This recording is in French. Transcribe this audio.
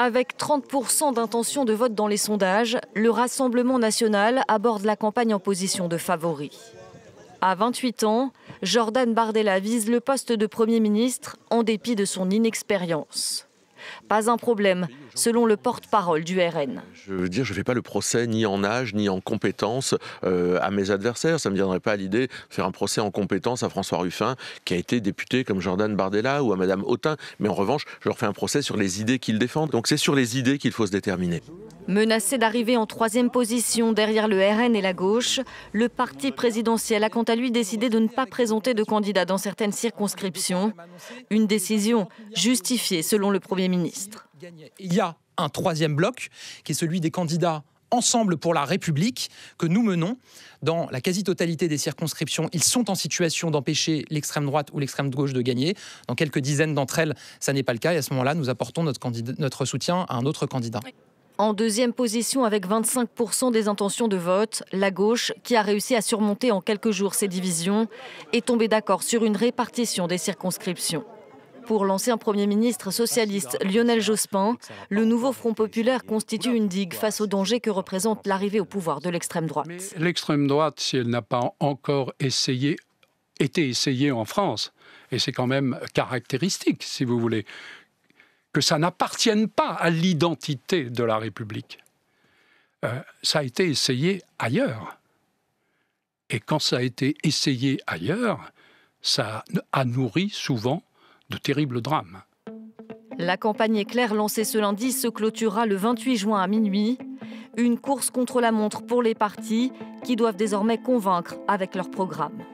Avec 30% d'intention de vote dans les sondages, le Rassemblement national aborde la campagne en position de favori. À 28 ans, Jordan Bardella vise le poste de Premier ministre en dépit de son inexpérience. Pas un problème, selon le porte-parole du RN. Je veux dire, je ne fais pas le procès ni en âge, ni en compétence euh, à mes adversaires. Ça ne me viendrait pas à l'idée de faire un procès en compétence à François Ruffin, qui a été député comme Jordan Bardella ou à Madame Autain. Mais en revanche, je leur fais un procès sur les idées qu'ils défendent. Donc c'est sur les idées qu'il faut se déterminer. Menacé d'arriver en troisième position derrière le RN et la gauche, le parti présidentiel a quant à lui décidé de ne pas présenter de candidat dans certaines circonscriptions. Une décision justifiée selon le Premier ministre. Il y a un troisième bloc qui est celui des candidats Ensemble pour la République que nous menons. Dans la quasi-totalité des circonscriptions, ils sont en situation d'empêcher l'extrême droite ou l'extrême gauche de gagner. Dans quelques dizaines d'entre elles, ça n'est pas le cas. Et à ce moment-là, nous apportons notre, soutien à un autre candidat. En deuxième position avec 25% des intentions de vote, la gauche, qui a réussi à surmonter en quelques jours ses divisions, est tombée d'accord sur une répartition des circonscriptions. Pour l'ancien Premier ministre socialiste Lionel Jospin, le nouveau Front populaire constitue une digue face au danger que représente l'arrivée au pouvoir de l'extrême droite. L'extrême droite, si elle n'a pas encore essayé, été essayée en France, et c'est quand même caractéristique, si vous voulez, que ça n'appartienne pas à l'identité de la République. Euh, ça a été essayé ailleurs. Et quand ça a été essayé ailleurs, ça a nourri souvent de terribles drames. La campagne éclair lancée ce lundi se clôturera le 28 juin à minuit. Une course contre la montre pour les partis qui doivent désormais convaincre avec leur programme.